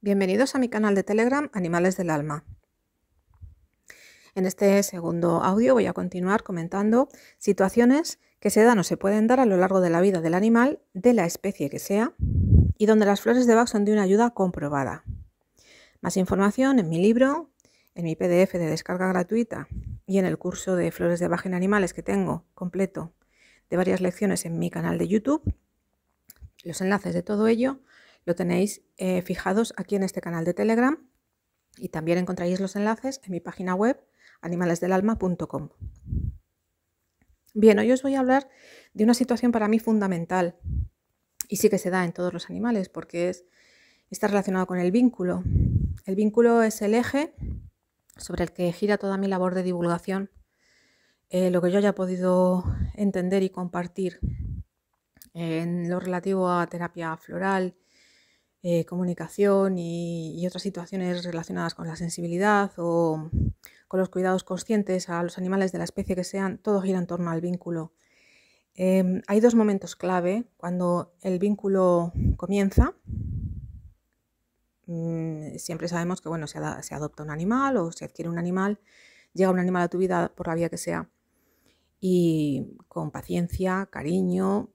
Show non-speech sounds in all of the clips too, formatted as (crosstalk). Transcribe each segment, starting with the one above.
Bienvenidos a mi canal de Telegram Animales del Alma. En este segundo audio voy a continuar comentando situaciones que se dan o se pueden dar a lo largo de la vida del animal, de la especie que sea, y donde las flores de Bach son de una ayuda comprobada. Más información en mi libro, en mi PDF de descarga gratuita y en el curso de flores de Bach en animales que tengo completo de varias lecciones en mi canal de YouTube. Los enlaces de todo ello lo tenéis eh, fijados aquí en este canal de Telegram y también encontraréis los enlaces en mi página web animalesdelalma.com. Bien, hoy os voy a hablar de una situación para mí fundamental y sí que se da en todos los animales porque es, está relacionado con el vínculo. El vínculo es el eje sobre el que gira toda mi labor de divulgación, eh, lo que yo haya podido entender y compartir eh, en lo relativo a terapia floral eh, comunicación y, otras situaciones relacionadas con la sensibilidad o con los cuidados conscientes a los animales de la especie que sean, todo gira en torno al vínculo. Em, hay dos momentos clave cuando el vínculo comienza. Mm, siempre sabemos que bueno, se, adopta un animal o se adquiere un animal, llega un animal a tu vida por la vía que sea. Y con paciencia, cariño,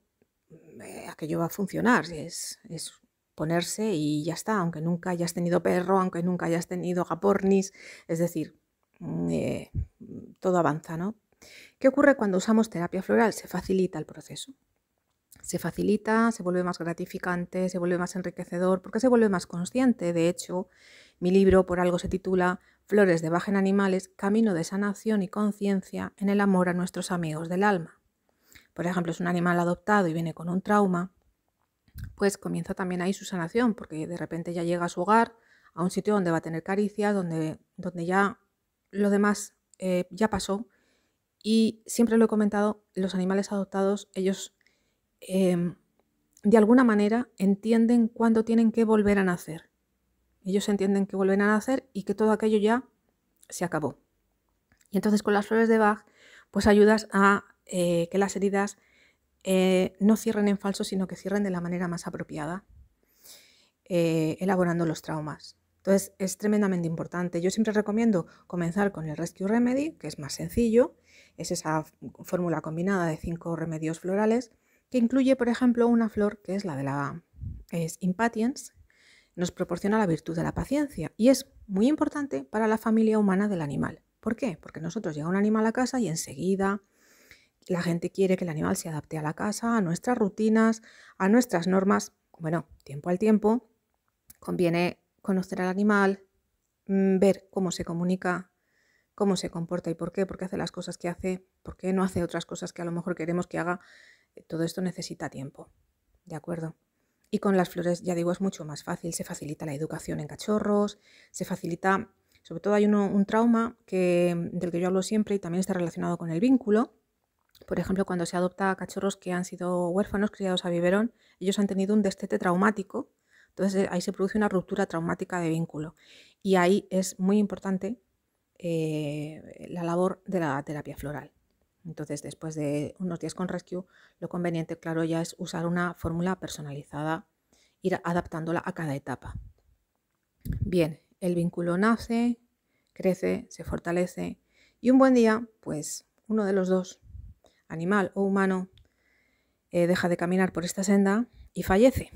eh, aquello va a funcionar, es, es, ponerse y ya está, aunque nunca hayas tenido perro, aunque nunca hayas tenido japornis, es decir, mm, eh, todo avanza, ¿no? ¿Qué ocurre cuando usamos terapia floral? Se facilita el proceso. Se facilita, se vuelve más gratificante, se vuelve más enriquecedor, porque se vuelve más consciente. De hecho, mi libro por algo se titula Flores de Baja en Animales, Camino de Sanación y Conciencia en el Amor a nuestros amigos del alma. Por ejemplo, es un animal adoptado y viene con un trauma, pues comienza también ahí su sanación, porque de repente ya llega a su hogar, a un sitio donde va a tener caricias, donde, donde ya lo demás eh, ya pasó. Y siempre lo he comentado, los animales adoptados, ellos em, de alguna manera entienden cuándo tienen que volver a nacer. Ellos entienden que vuelven a nacer y que todo aquello ya se acabó. Y entonces con las flores de Bach, pues ayudas a eh, que las heridas eh, no cierren en falso, sino que cierren de la manera más apropiada, eh, elaborando los traumas. Entonces es tremendamente importante. Yo siempre recomiendo comenzar con el Rescue Remedy, que es más sencillo, es esa fórmula combinada de cinco remedios florales, que incluye, por ejemplo, una flor que es la de la es Impatience, nos proporciona la virtud de la paciencia y es muy importante para la familia humana del animal. ¿Por qué? Porque nosotros llega un animal a casa y enseguida la gente quiere que el animal se adapte a la casa, a nuestras rutinas, a nuestras normas. Bueno, tiempo al tiempo, conviene conocer al animal, mm, ver cómo se comunica, cómo se comporta y por qué, por qué hace las cosas que hace, por qué no hace otras cosas que a lo mejor queremos que haga. Eh, todo esto necesita tiempo, ¿de acuerdo? Y con las flores, ya digo, es mucho más fácil, se facilita la educación en cachorros, se facilita, sobre todo hay un trauma que, mm, del que yo hablo siempre y también está relacionado con el vínculo, por ejemplo, cuando se adopta a cachorros que han sido huérfanos, criados a biberón, ellos han tenido un destete traumático, entonces ahí se produce una ruptura traumática de vínculo. Y ahí es muy importante eh, la labor de la terapia floral. Entonces, después de unos días con Rescue, lo conveniente, claro, ya es usar una fórmula personalizada, ir adaptándola a cada etapa. Bien, el vínculo nace, crece, se fortalece y un buen día, pues uno de los dos animal o humano, eh, deja de caminar por esta senda y fallece.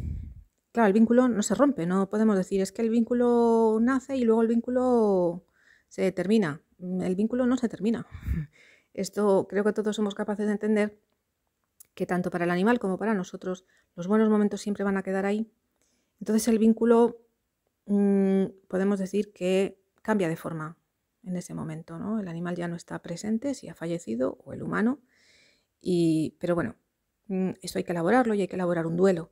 Claro, el vínculo no se rompe, no podemos decir es que el vínculo nace y luego el vínculo se termina. Mm, el vínculo no se termina. (laughs) Esto creo que todos somos capaces de entender que tanto para el animal como para nosotros los buenos momentos siempre van a quedar ahí. Entonces el vínculo mm, podemos decir que cambia de forma en ese momento, ¿no? El animal ya no está presente, si ha fallecido, o el humano, pero bueno, mm, esto hay que elaborarlo y hay que elaborar un duelo.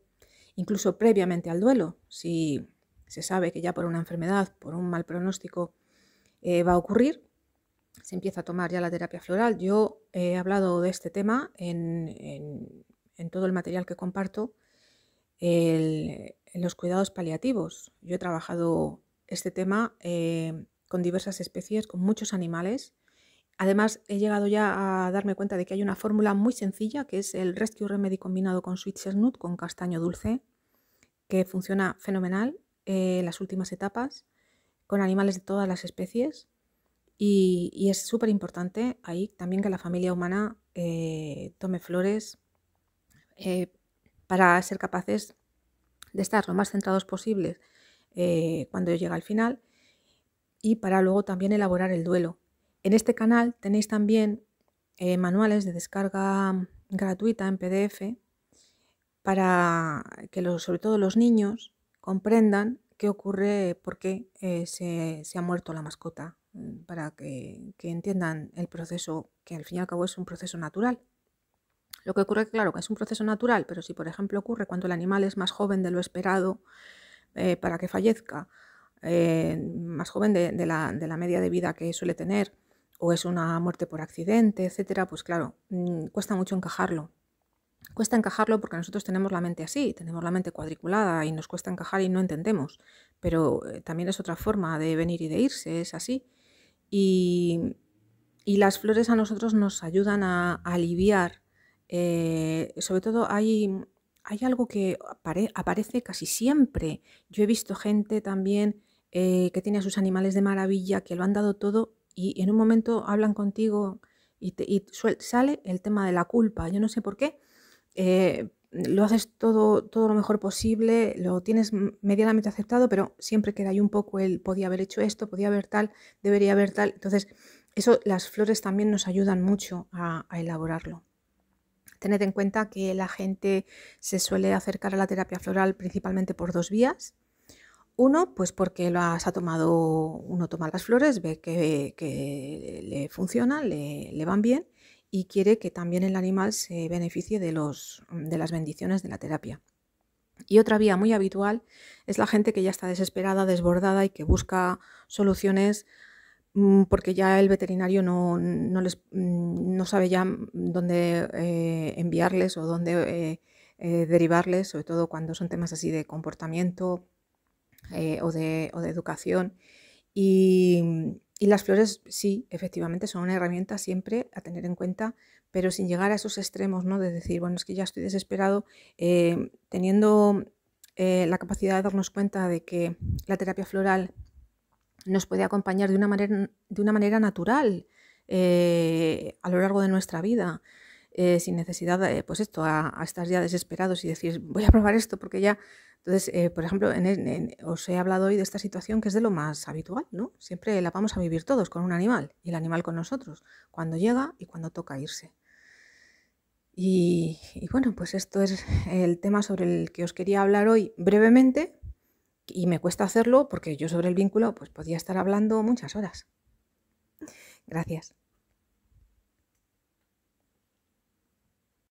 Incluso previamente al duelo, si se sabe que ya por una enfermedad, por un mal pronóstico, eh, va a ocurrir, se empieza a tomar ya la terapia floral. Yo he hablado de este tema en, todo el material que comparto, en los cuidados paliativos. Yo he trabajado este tema eh, con diversas especies, con muchos animales, Además, he llegado ya a darme cuenta de que hay una fórmula muy sencilla, que es el Rescue Remedy combinado con Sweet Chestnut, con castaño dulce, que funciona fenomenal en eh, las últimas etapas, con animales de todas las especies. Y, es súper importante ahí también que la familia humana eh, tome flores eh, para ser capaces de estar lo más centrados posibles cuando llega al final y para luego también elaborar el duelo en este canal tenéis también eh, manuales de descarga gratuita en PDF para que sobre todo los niños comprendan qué ocurre, por qué eh, se, ha muerto la mascota, mm, para que, entiendan el proceso, que al fin y al cabo es un proceso natural. Lo que ocurre, claro, que es un proceso natural, pero si por ejemplo ocurre cuando el animal es más joven de lo esperado eh, para que fallezca, más joven de la media de vida que suele tener, o es una muerte por accidente, etcétera, pues claro, mm, cuesta mucho encajarlo. Cuesta encajarlo porque nosotros tenemos la mente así, tenemos la mente cuadriculada y nos cuesta encajar y no entendemos. Pero eh, también es otra forma de venir y de irse, es así. Y, las flores a nosotros nos ayudan a, aliviar. Eh, sobre todo hay, hay algo que aparece casi siempre. Yo he visto gente también eh, que tiene a sus animales de maravilla, que lo han dado todo y en un momento hablan contigo y, sale el tema de la culpa. Yo no sé por qué. Eh, lo haces todo, todo lo mejor posible, lo tienes medianamente aceptado, pero siempre queda ahí un poco el podía haber hecho esto, podía haber tal, debería haber tal. Entonces, eso las flores también nos ayudan mucho a, a elaborarlo. Tened en cuenta que la gente se suele acercar a la terapia floral principalmente por dos vías. Uno, pues porque lo ha tomado, uno toma las flores, ve que, le funciona le, van bien y quiere que también el animal se beneficie de, los, de las bendiciones de la terapia. Y otra vía muy habitual es la gente que ya está desesperada, desbordada y que busca soluciones mm, porque ya el veterinario no, no, mm, sabe ya dónde eh, enviarles o dónde eh, eh, derivarles, sobre todo cuando son temas así de comportamiento, eh, o, de, educación. Y, las flores sí, efectivamente, son una herramienta siempre a tener en cuenta pero sin llegar a esos extremos, ¿no? De decir, bueno, es que ya estoy desesperado, eh, teniendo eh, la capacidad de darnos cuenta de que la terapia floral nos puede acompañar de una manera, de una manera natural a lo largo de nuestra vida, eh, sin necesidad, de pues esto, a, estar ya desesperados y decir, voy a probar esto porque ya... Entonces, eh, por ejemplo, os he hablado hoy de esta situación que es de lo más habitual, ¿no? Siempre la vamos a vivir todos con un animal y el animal con nosotros, cuando llega y cuando toca irse. Y, bueno, pues esto es el tema sobre el que os quería hablar hoy brevemente y me cuesta hacerlo porque yo sobre el vínculo pues podía estar hablando muchas horas. Gracias.